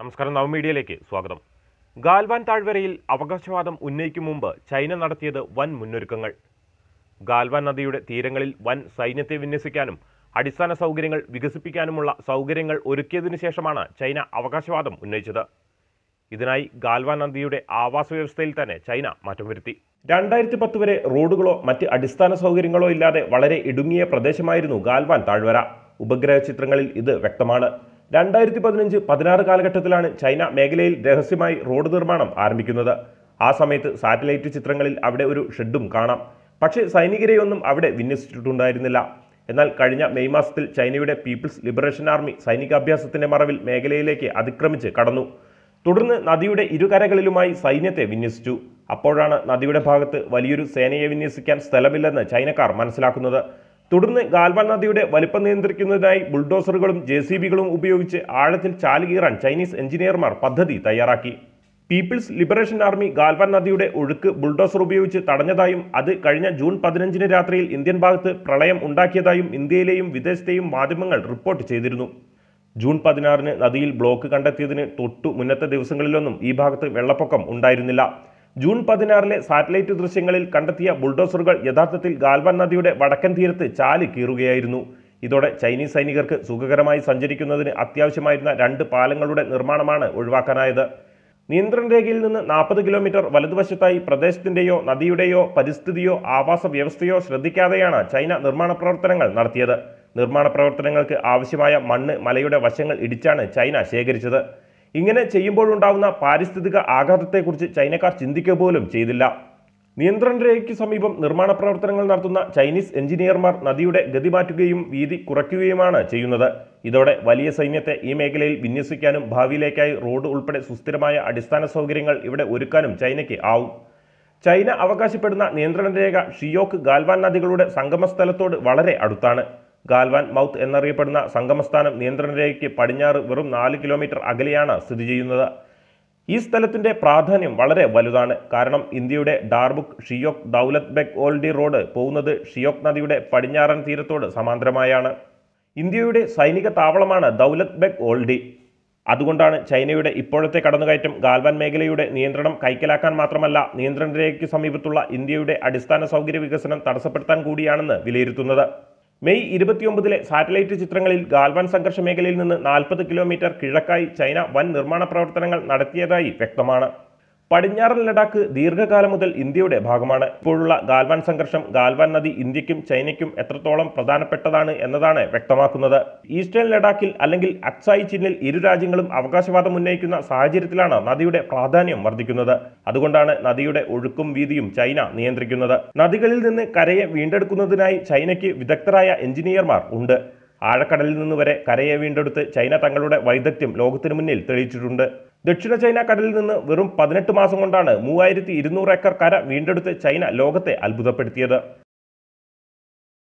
നമസ്കാരം നവ മീഡിയയിലേക്ക് സ്വാഗതം ഗാൽവാൻ താഴ്വരയിൽ അവകാശവാദം ഉന്നയിക്കും മുമ്പ് ചൈന നടത്തിയത് വൻ മുന്നൊരുക്കങ്ങൾ ഗാൽവാൻ നദിയുടെ തീരങ്ങളിൽ വൻ സൈന്യത്തെ വിന്യസിക്കാനും അടിസ്ഥാന സൗകര്യങ്ങൾ വികസിപ്പിക്കാനുമുള്ള സൗകര്യങ്ങൾ ഒരുക്കിയതിനു ശേഷമാണ് ചൈന അവകാശവാദം ഉന്നയിച്ചത് ഇതിനായി ഗാൽവാൻ നദിയുടെ ആവാസ വ്യവസ്ഥയിൽ തന്നെ ചൈന മാറ്റം വരുത്തി രണ്ടായിരത്തി പത്ത് വരെ റോഡുകളോ മറ്റ് അടിസ്ഥാന സൗകര്യങ്ങളോ ഇല്ലാതെ വളരെ ഇടുങ്ങിയ പ്രദേശമായിരുന്നു ഗാൽവാൻ താഴ്വര ഉപഗ്രഹ ചിത്രങ്ങളിൽ ഇത് വ്യക്തമാണ് രണ്ടായിരത്തി പതിനഞ്ച് പതിനാറ് കാലഘട്ടത്തിലാണ് ചൈന മേഖലയിൽ രഹസ്യമായി റോഡ് നിർമ്മാണം ആരംഭിക്കുന്നത് ആ സമയത്ത് സാറ്റലൈറ്റ് ചിത്രങ്ങളിൽ അവിടെ ഒരു ഷെഡും കാണാം പക്ഷേ സൈനികരെയൊന്നും അവിടെ വിന്യസിച്ചിട്ടുണ്ടായിരുന്നില്ല എന്നാൽ കഴിഞ്ഞ മെയ് മാസത്തിൽ ചൈനയുടെ പീപ്പിൾസ് ലിബറേഷൻ ആർമി സൈനികാഭ്യാസത്തിന്റെ മറവിൽ മേഖലയിലേക്ക് അതിക്രമിച്ച് കടന്നു തുടർന്ന് നദിയുടെ ഇരുകരകളിലുമായി സൈന്യത്തെ വിന്യസിച്ചു അപ്പോഴാണ് നദിയുടെ ഭാഗത്ത് വലിയൊരു സേനയെ വിന്യസിക്കാൻ സ്ഥലമില്ലെന്ന് ചൈനക്കാർ മനസ്സിലാക്കുന്നത് തുടർന്ന് ഗാൽവാൻ നദിയുടെ വലിപ്പം നിയന്ത്രിക്കുന്നതിനായി ബുൾഡോസറുകളും ജെ സി ബികളും ഉപയോഗിച്ച് ആഴത്തിൽ ചാലുകീറാൻ ചൈനീസ് എഞ്ചിനീയർമാർ പദ്ധതി തയ്യാറാക്കി പീപ്പിൾസ് ലിബറേഷൻ ആർമി ഗാൽവാൻ നദിയുടെ ഒഴുക്ക് ബുൾഡോസർ ഉപയോഗിച്ച് തടഞ്ഞതായും അത് കഴിഞ്ഞ ജൂൺ പതിനഞ്ചിന് രാത്രിയിൽ ഇന്ത്യൻ ഭാഗത്ത് പ്രളയം ഉണ്ടാക്കിയതായും ഇന്ത്യയിലെയും വിദേശത്തെയും മാധ്യമങ്ങൾ റിപ്പോർട്ട് ചെയ്തിരുന്നു ജൂൺ പതിനാറിന് നദിയിൽ ബ്ലോക്ക് കണ്ടെത്തിയതിന് തൊട്ടു മുന്നത്തെ ദിവസങ്ങളിലൊന്നും ഈ ഭാഗത്ത് വെള്ളപ്പൊക്കം ഉണ്ടായിരുന്നില്ല ജൂൺ പതിനാറിലെ സാറ്റലൈറ്റ് ദൃശ്യങ്ങളിൽ കണ്ടെത്തിയ ബുൾഡോസറുകൾ യഥാർത്ഥത്തിൽ ഗാൽവാൻ നദിയുടെ വടക്കൻ തീരത്ത് ചാലി കീറുകയായിരുന്നു ഇതോടെ ചൈനീസ് സൈനികർക്ക് സുഖകരമായി സഞ്ചരിക്കുന്നതിന് അത്യാവശ്യമായിരുന്ന രണ്ട് പാലങ്ങളുടെ നിർമ്മാണമാണ് ഒഴിവാക്കാനായത് നിയന്ത്രണ രേഖയിൽ നിന്ന് നാൽപ്പത് കിലോമീറ്റർ വലതുവശത്തായി പ്രദേശത്തിൻ്റെയോ നദിയുടെയോ പരിസ്ഥിതിയോ ആവാസ വ്യവസ്ഥയോ ശ്രദ്ധിക്കാതെയാണ് ചൈന നിർമ്മാണ പ്രവർത്തനങ്ങൾ നടത്തിയത് നിർമ്മാണ പ്രവർത്തനങ്ങൾക്ക് ആവശ്യമായ മണ്ണ് മലയുടെ വശങ്ങൾ ഇടിച്ചാണ് ചൈന ശേഖരിച്ചത് ഇങ്ങനെ ചെയ്യുമ്പോഴുണ്ടാവുന്ന പാരിസ്ഥിതിക ആഘാതത്തെക്കുറിച്ച് ചൈനക്കാർ ചിന്തിക്കുക പോലും ചെയ്തില്ല നിയന്ത്രണ രേഖയ്ക്ക് സമീപം നിർമ്മാണ പ്രവർത്തനങ്ങൾ നടത്തുന്ന ചൈനീസ് എഞ്ചിനീയർമാർ നദിയുടെ ഗതി മാറ്റുകയും വീതി കുറയ്ക്കുകയുമാണ് ചെയ്യുന്നത് ഇതോടെ വലിയ സൈന്യത്തെ ഈ മേഖലയിൽ വിന്യസിക്കാനും ഭാവിയിലേക്കായി റോഡ് ഉൾപ്പെടെ സുസ്ഥിരമായ അടിസ്ഥാന സൗകര്യങ്ങൾ ഇവിടെ ഒരുക്കാനും ചൈനയ്ക്ക് ആവും ചൈന അവകാശപ്പെടുന്ന നിയന്ത്രണ രേഖ ഷിയോക്ക് ഗാൽവാൻ നദികളുടെ സംഗമസ്ഥലത്തോട് വളരെ അടുത്താണ് ഗാൽവാൻ മൗത്ത് എന്നറിയപ്പെടുന്ന സംഗമസ്ഥാനം നിയന്ത്രണരേഖയ്ക്ക് പടിഞ്ഞാറ് വെറും നാല് കിലോമീറ്റർ അകലെയാണ് സ്ഥിതി ചെയ്യുന്നത് ഈ സ്ഥലത്തിൻ്റെ പ്രാധാന്യം വളരെ വലുതാണ് കാരണം ഇന്ത്യയുടെ ഡാർബുക് ഷിയോക് ദൗലത് ബെഗ് ഓൾഡി റോഡ് പോകുന്നത് ഷിയോക് നദിയുടെ പടിഞ്ഞാറൻ തീരത്തോട് സമാന്തരമായാണ് ഇന്ത്യയുടെ സൈനിക താവളമാണ് ദൗലത് ബെഗ് ഓൾഡി അതുകൊണ്ടാണ് ചൈനയുടെ ഇപ്പോഴത്തെ കടന്നുകയറ്റം ഗാൽവാൻ മേഖലയുടെ നിയന്ത്രണം കൈക്കലാക്കാൻ മാത്രമല്ല നിയന്ത്രണരേഖയ്ക്ക് സമീപത്തുള്ള ഇന്ത്യയുടെ അടിസ്ഥാന സൗകര്യ വികസനം തടസ്സപ്പെടുത്താൻ കൂടിയാണെന്ന് വിലയിരുത്തുന്നത് മെയ് ഇരുപത്തിയൊമ്പതിലെ സാറ്റലൈറ്റ് ചിത്രങ്ങളിൽ ഗാൽവാൻ സംഘർഷ മേഖലയിൽ നിന്ന് നാൽപ്പത് കിലോമീറ്റർ കിഴക്കായി ചൈന വൻ നിർമ്മാണ പ്രവർത്തനങ്ങൾ നടത്തിയതായി വ്യക്തമാണ് പടിഞ്ഞാറൻ ലഡാക്ക് ദീർഘകാലം മുതൽ ഇന്ത്യയുടെ ഭാഗമാണ് ഇപ്പോഴുള്ള ഗാൽവാൻ സംഘർഷം ഗാൽവാൻ നദി ഇന്ത്യക്കും ചൈനയ്ക്കും എത്രത്തോളം പ്രധാനപ്പെട്ടതാണ് എന്നതാണ് വ്യക്തമാക്കുന്നത് ഈസ്റ്റേൺ ലഡാക്കിൽ അല്ലെങ്കിൽ അക്സായി ചിന്നിൽ ഇരു രാജ്യങ്ങളും അവകാശവാദം ഉന്നയിക്കുന്ന സാഹചര്യത്തിലാണ് നദിയുടെ പ്രാധാന്യം വർദ്ധിക്കുന്നത് അതുകൊണ്ടാണ് നദിയുടെ ഒഴുക്കും വീതിയും ചൈന നിയന്ത്രിക്കുന്നത് നദികളിൽ നിന്ന് കരയെ വീണ്ടെടുക്കുന്നതിനായി ചൈനയ്ക്ക് വിദഗ്ധരായ എഞ്ചിനീയർമാർ ഉണ്ട് ആഴക്കടലിൽ നിന്ന് വരെ കരയെ വീണ്ടെടുത്ത് ചൈന തങ്ങളുടെ വൈദഗ്ധ്യം ലോകത്തിനു മുന്നിൽ തെളിയിച്ചിട്ടുണ്ട് ദക്ഷിണ ചൈന കടലിൽ നിന്ന് വെറും പതിനെട്ട് മാസം കൊണ്ടാണ് മൂവായിരത്തി ഇരുന്നൂറ് ഏക്കർ കര വീണ്ടെടുത്ത് ചൈന ലോകത്തെ അത്ഭുതപ്പെടുത്തിയത്